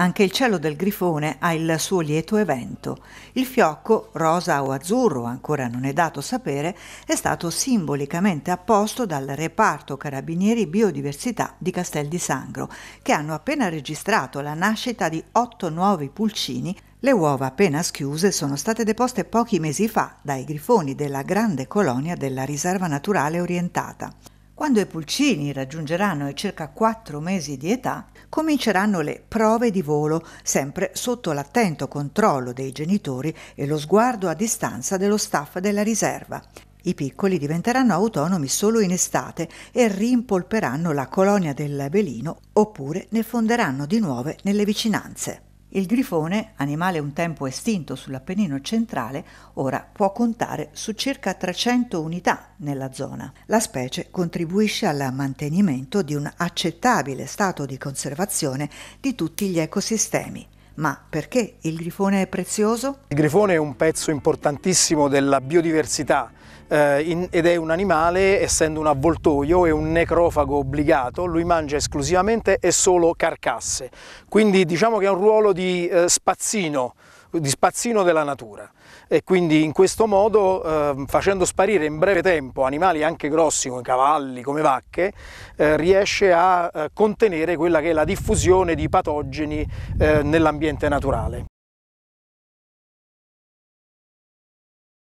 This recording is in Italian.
Anche il cielo del grifone ha il suo lieto evento. Il fiocco, rosa o azzurro, ancora non è dato sapere, è stato simbolicamente apposto dal reparto Carabinieri Biodiversità di Castel di Sangro, che hanno appena registrato la nascita di otto nuovi pulcini le uova appena schiuse sono state deposte pochi mesi fa dai grifoni della grande colonia della riserva naturale orientata. Quando i pulcini raggiungeranno i circa 4 mesi di età, cominceranno le prove di volo, sempre sotto l'attento controllo dei genitori e lo sguardo a distanza dello staff della riserva. I piccoli diventeranno autonomi solo in estate e rimpolperanno la colonia del velino oppure ne fonderanno di nuove nelle vicinanze. Il grifone, animale un tempo estinto sull'Appennino centrale, ora può contare su circa 300 unità nella zona. La specie contribuisce al mantenimento di un accettabile stato di conservazione di tutti gli ecosistemi. Ma perché il grifone è prezioso? Il grifone è un pezzo importantissimo della biodiversità eh, in, ed è un animale, essendo un avvoltoio e un necrofago obbligato, lui mangia esclusivamente e solo carcasse, quindi diciamo che ha un ruolo di eh, spazzino, di spazzino della natura e quindi in questo modo eh, facendo sparire in breve tempo animali anche grossi come cavalli, come vacche, eh, riesce a eh, contenere quella che è la diffusione di patogeni eh, nell'ambiente naturale.